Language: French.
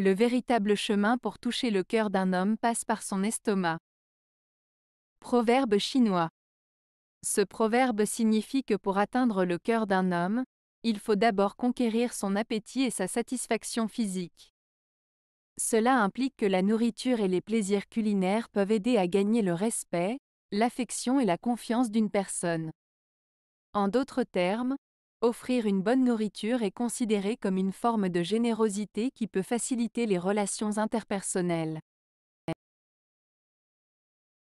Le véritable chemin pour toucher le cœur d'un homme passe par son estomac. Proverbe chinois. Ce proverbe signifie que pour atteindre le cœur d'un homme, il faut d'abord conquérir son appétit et sa satisfaction physique. Cela implique que la nourriture et les plaisirs culinaires peuvent aider à gagner le respect, l'affection et la confiance d'une personne. En d'autres termes, Offrir une bonne nourriture est considéré comme une forme de générosité qui peut faciliter les relations interpersonnelles.